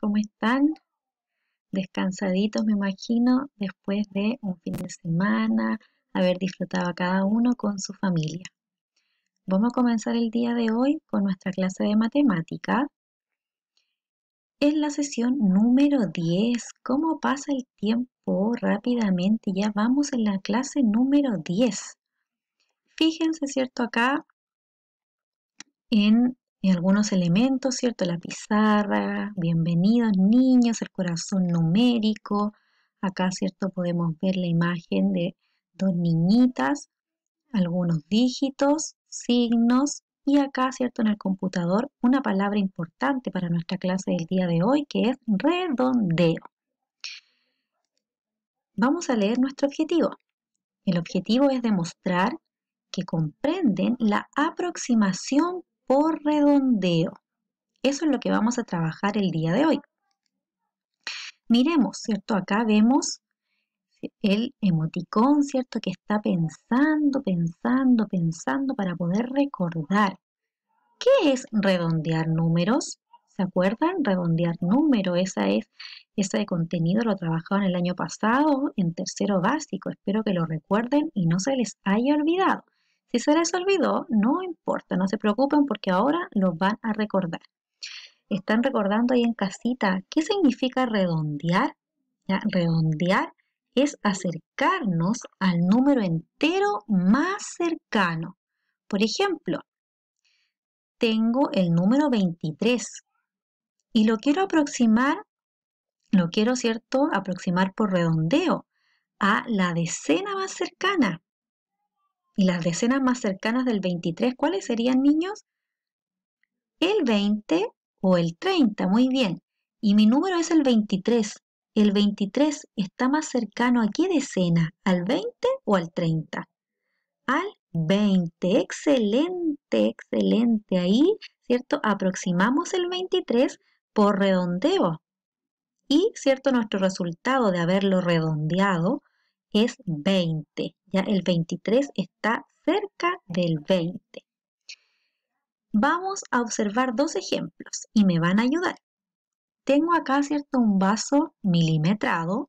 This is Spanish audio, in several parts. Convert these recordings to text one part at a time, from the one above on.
¿Cómo están? Descansaditos, me imagino, después de un fin de semana, haber disfrutado cada uno con su familia. Vamos a comenzar el día de hoy con nuestra clase de matemática. Es la sesión número 10. ¿Cómo pasa el tiempo rápidamente? Ya vamos en la clase número 10. Fíjense, ¿cierto? Acá en y algunos elementos, ¿cierto? La pizarra, bienvenidos niños, el corazón numérico. Acá, ¿cierto? Podemos ver la imagen de dos niñitas, algunos dígitos, signos y acá, ¿cierto? En el computador, una palabra importante para nuestra clase del día de hoy que es redondeo. Vamos a leer nuestro objetivo. El objetivo es demostrar que comprenden la aproximación por redondeo. Eso es lo que vamos a trabajar el día de hoy. Miremos, ¿cierto? Acá vemos el emoticón, ¿cierto? Que está pensando, pensando, pensando para poder recordar. ¿Qué es redondear números? ¿Se acuerdan? Redondear número, esa es, de contenido lo trabajaron el año pasado en tercero básico. Espero que lo recuerden y no se les haya olvidado. Si se les olvidó, no importa, no se preocupen porque ahora lo van a recordar. Están recordando ahí en casita, ¿qué significa redondear? Redondear es acercarnos al número entero más cercano. Por ejemplo, tengo el número 23 y lo quiero aproximar, lo quiero, ¿cierto?, aproximar por redondeo a la decena más cercana. ¿Y las decenas más cercanas del 23 cuáles serían, niños? El 20 o el 30, muy bien. Y mi número es el 23. ¿El 23 está más cercano a qué decena? ¿Al 20 o al 30? Al 20. Excelente, excelente. Ahí, ¿cierto? Aproximamos el 23 por redondeo. Y, ¿cierto? Nuestro resultado de haberlo redondeado es 20. Ya el 23 está cerca del 20. Vamos a observar dos ejemplos y me van a ayudar. Tengo acá, ¿cierto? Un vaso milimetrado.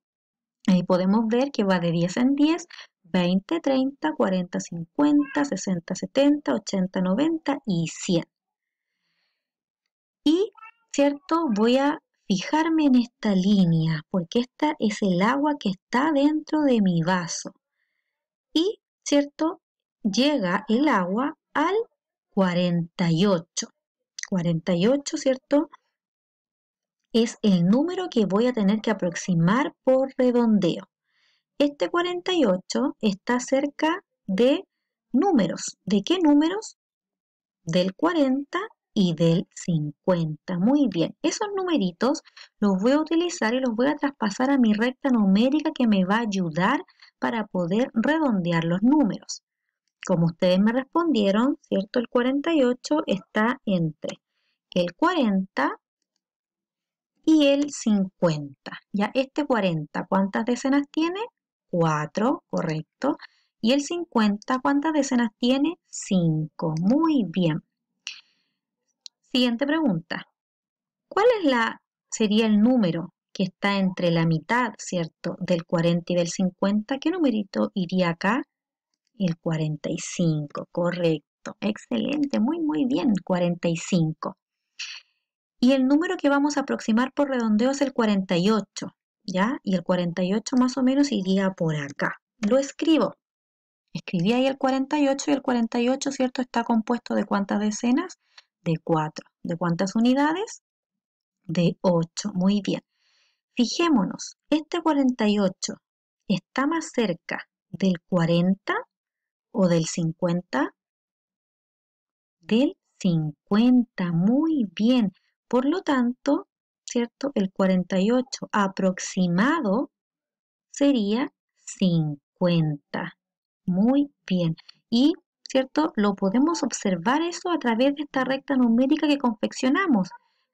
Ahí podemos ver que va de 10 en 10, 20, 30, 40, 50, 60, 70, 80, 90 y 100. Y, ¿cierto? Voy a fijarme en esta línea, porque esta es el agua que está dentro de mi vaso. Y, ¿cierto? Llega el agua al 48. 48, ¿cierto? Es el número que voy a tener que aproximar por redondeo. Este 48 está cerca de números. ¿De qué números? Del 40 y del 50. Muy bien, esos numeritos los voy a utilizar y los voy a traspasar a mi recta numérica que me va a ayudar para poder redondear los números. Como ustedes me respondieron, ¿cierto? El 48 está entre el 40 y el 50. Ya este 40, ¿cuántas decenas tiene? 4, correcto. Y el 50, ¿cuántas decenas tiene? 5. Muy bien. Siguiente pregunta. ¿Cuál es la, sería el número que está entre la mitad, ¿cierto?, del 40 y del 50. ¿Qué numerito iría acá? El 45, correcto. Excelente, muy, muy bien, 45. Y el número que vamos a aproximar por redondeo es el 48, ¿ya? Y el 48 más o menos iría por acá. Lo escribo. Escribí ahí el 48 y el 48, ¿cierto? Está compuesto de cuántas decenas? de 4. ¿De cuántas unidades? De 8. Muy bien. Fijémonos, este 48 está más cerca del 40 o del 50? Del 50. Muy bien. Por lo tanto, ¿cierto? El 48 aproximado sería 50. Muy bien. Y ¿cierto? Lo podemos observar eso a través de esta recta numérica que confeccionamos.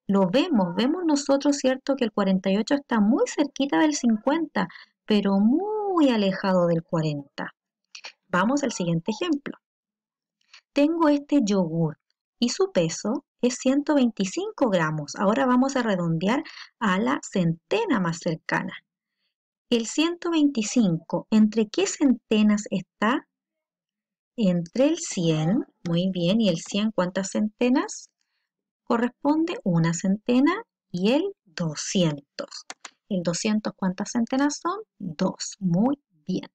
Lo vemos, vemos nosotros, ¿cierto? Que el 48 está muy cerquita del 50, pero muy alejado del 40. Vamos al siguiente ejemplo. Tengo este yogur y su peso es 125 gramos. Ahora vamos a redondear a la centena más cercana. El 125, ¿entre qué centenas está? entre el 100, muy bien, y el 100, ¿cuántas centenas? Corresponde una centena y el 200. El 200, ¿cuántas centenas son? Dos, muy bien.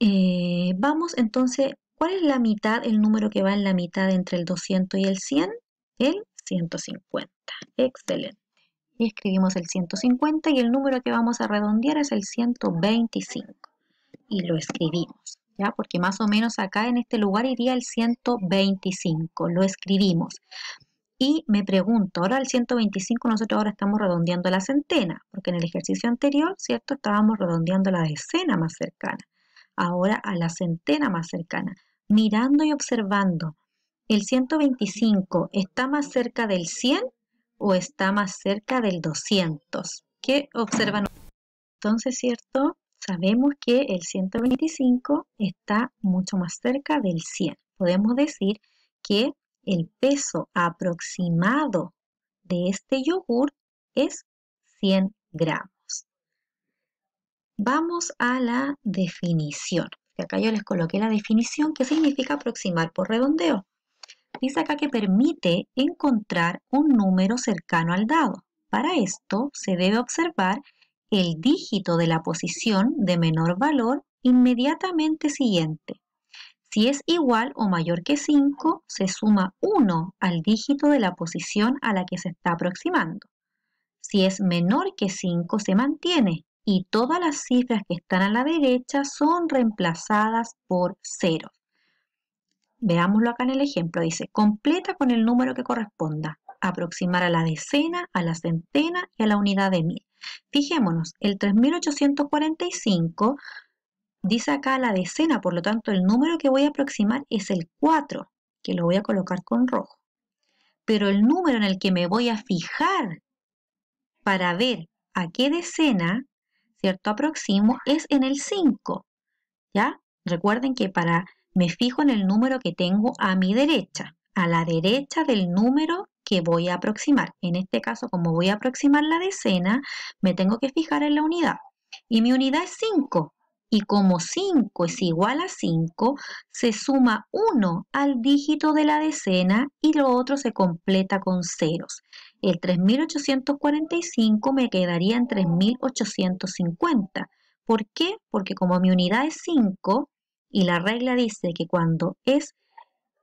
Eh, vamos entonces, ¿cuál es la mitad, el número que va en la mitad entre el 200 y el 100? El 150, excelente. Y Escribimos el 150 y el número que vamos a redondear es el 125 y lo escribimos. ¿ya? Porque más o menos acá en este lugar iría el 125, lo escribimos. Y me pregunto, ahora el 125 nosotros ahora estamos redondeando la centena, porque en el ejercicio anterior, ¿cierto? Estábamos redondeando la decena más cercana, ahora a la centena más cercana. Mirando y observando, ¿el 125 está más cerca del 100 o está más cerca del 200? ¿Qué observan? Entonces, ¿cierto? Sabemos que el 125 está mucho más cerca del 100. Podemos decir que el peso aproximado de este yogur es 100 gramos. Vamos a la definición. Acá yo les coloqué la definición que significa aproximar por redondeo. Dice acá que permite encontrar un número cercano al dado. Para esto se debe observar el dígito de la posición de menor valor inmediatamente siguiente. Si es igual o mayor que 5, se suma 1 al dígito de la posición a la que se está aproximando. Si es menor que 5, se mantiene y todas las cifras que están a la derecha son reemplazadas por 0. Veámoslo acá en el ejemplo. Dice, completa con el número que corresponda. Aproximar a la decena, a la centena y a la unidad de mil. Fijémonos, el 3845 dice acá la decena, por lo tanto el número que voy a aproximar es el 4, que lo voy a colocar con rojo. Pero el número en el que me voy a fijar para ver a qué decena, ¿cierto? Aproximo es en el 5, ¿ya? Recuerden que para me fijo en el número que tengo a mi derecha, a la derecha del número voy a aproximar. En este caso, como voy a aproximar la decena, me tengo que fijar en la unidad. Y mi unidad es 5. Y como 5 es igual a 5, se suma 1 al dígito de la decena y lo otro se completa con ceros. El 3845 me quedaría en 3850. ¿Por qué? Porque como mi unidad es 5 y la regla dice que cuando es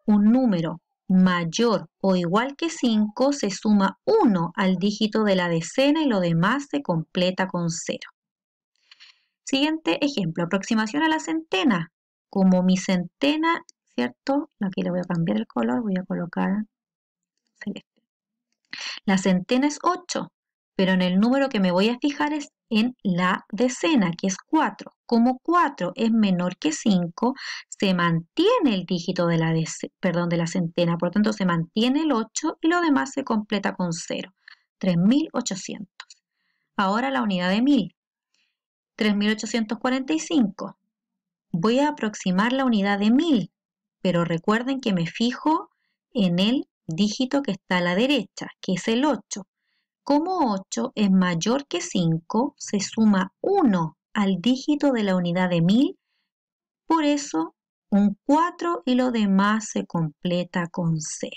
un número mayor o igual que 5 se suma 1 al dígito de la decena y lo demás se completa con 0. Siguiente ejemplo, aproximación a la centena. Como mi centena, ¿cierto? Aquí le voy a cambiar el color, voy a colocar celeste. La centena es 8 pero en el número que me voy a fijar es en la decena, que es 4. Como 4 es menor que 5, se mantiene el dígito de la, perdón, de la centena, por lo tanto se mantiene el 8 y lo demás se completa con 0, 3.800. Ahora la unidad de 1000, 3.845. Voy a aproximar la unidad de 1000, pero recuerden que me fijo en el dígito que está a la derecha, que es el 8. Como 8 es mayor que 5, se suma 1 al dígito de la unidad de 1000, por eso un 4 y lo demás se completa con 0.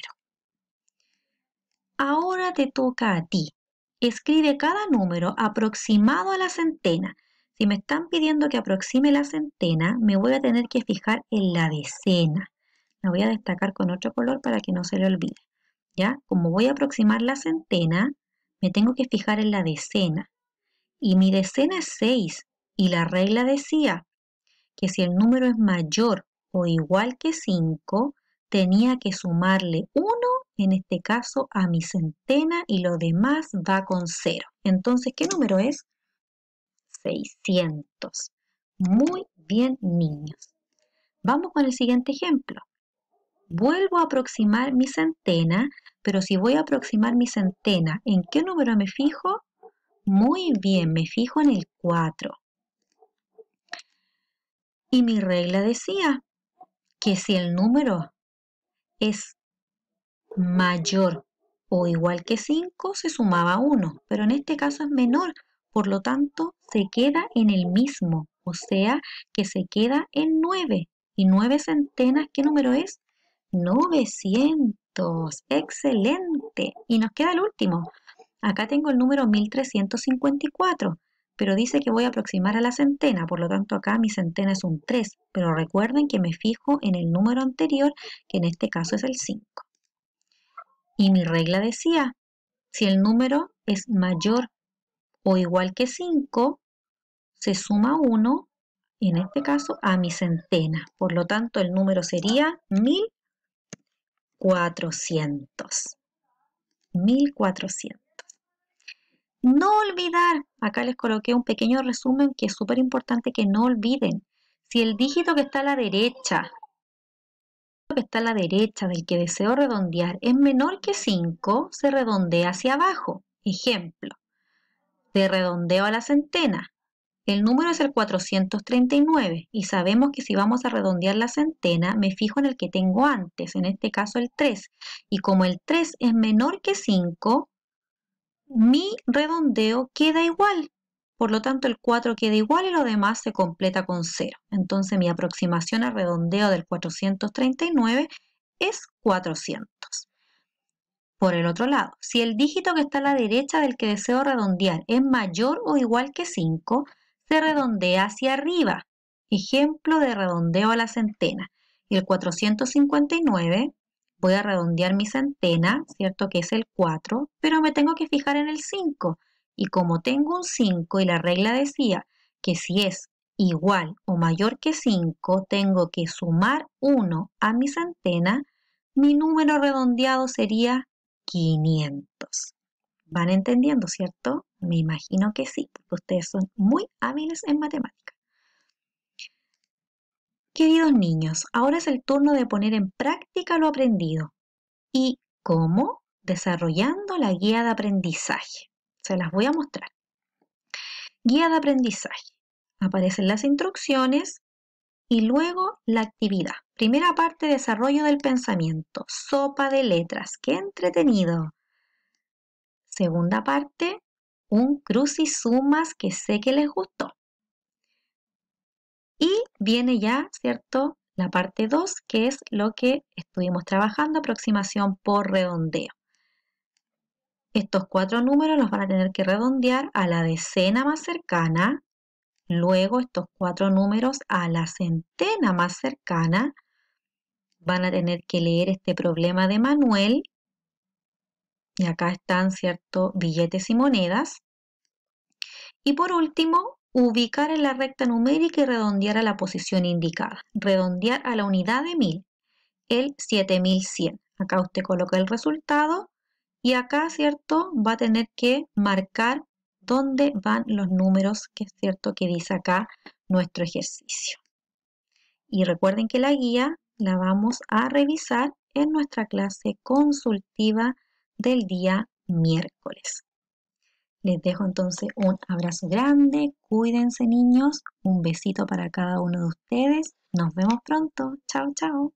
Ahora te toca a ti. Escribe cada número aproximado a la centena. Si me están pidiendo que aproxime la centena, me voy a tener que fijar en la decena. La voy a destacar con otro color para que no se le olvide. ¿Ya? Como voy a aproximar la centena, me tengo que fijar en la decena. Y mi decena es 6 y la regla decía que si el número es mayor o igual que 5, tenía que sumarle 1, en este caso, a mi centena y lo demás va con 0. Entonces, ¿qué número es? 600. Muy bien, niños. Vamos con el siguiente ejemplo. Vuelvo a aproximar mi centena, pero si voy a aproximar mi centena, ¿en qué número me fijo? Muy bien, me fijo en el 4. Y mi regla decía que si el número es mayor o igual que 5, se sumaba 1, pero en este caso es menor, por lo tanto se queda en el mismo, o sea que se queda en 9. ¿Y 9 centenas qué número es? 900. Excelente. Y nos queda el último. Acá tengo el número 1354, pero dice que voy a aproximar a la centena, por lo tanto acá mi centena es un 3, pero recuerden que me fijo en el número anterior, que en este caso es el 5. Y mi regla decía, si el número es mayor o igual que 5, se suma 1, en este caso, a mi centena. Por lo tanto, el número sería 1000. 1400. 1400. No olvidar, acá les coloqué un pequeño resumen que es súper importante que no olviden. Si el dígito que está a la derecha, que está a la derecha del que deseo redondear es menor que 5, se redondea hacia abajo. Ejemplo, de redondeo a la centena, el número es el 439 y sabemos que si vamos a redondear la centena, me fijo en el que tengo antes, en este caso el 3. Y como el 3 es menor que 5, mi redondeo queda igual. Por lo tanto, el 4 queda igual y lo demás se completa con 0. Entonces, mi aproximación al redondeo del 439 es 400. Por el otro lado, si el dígito que está a la derecha del que deseo redondear es mayor o igual que 5, se redondea hacia arriba. Ejemplo de redondeo a la centena. El 459, voy a redondear mi centena, ¿cierto? Que es el 4, pero me tengo que fijar en el 5. Y como tengo un 5 y la regla decía que si es igual o mayor que 5, tengo que sumar 1 a mi centena, mi número redondeado sería 500. ¿Van entendiendo, cierto? Me imagino que sí, porque ustedes son muy hábiles en matemática. Queridos niños, ahora es el turno de poner en práctica lo aprendido. ¿Y cómo? Desarrollando la guía de aprendizaje. Se las voy a mostrar. Guía de aprendizaje. Aparecen las instrucciones y luego la actividad. Primera parte, desarrollo del pensamiento. Sopa de letras. ¡Qué entretenido! Segunda parte, un sumas que sé que les gustó. Y viene ya, ¿cierto? La parte 2, que es lo que estuvimos trabajando, aproximación por redondeo. Estos cuatro números los van a tener que redondear a la decena más cercana, luego estos cuatro números a la centena más cercana. Van a tener que leer este problema de Manuel y acá están, ¿cierto? Billetes y monedas. Y por último, ubicar en la recta numérica y redondear a la posición indicada. Redondear a la unidad de 1000, el 7100. Acá usted coloca el resultado y acá, ¿cierto? Va a tener que marcar dónde van los números que es cierto que dice acá nuestro ejercicio. Y recuerden que la guía la vamos a revisar en nuestra clase consultiva del día miércoles. Les dejo entonces un abrazo grande, cuídense niños, un besito para cada uno de ustedes, nos vemos pronto, chao chao.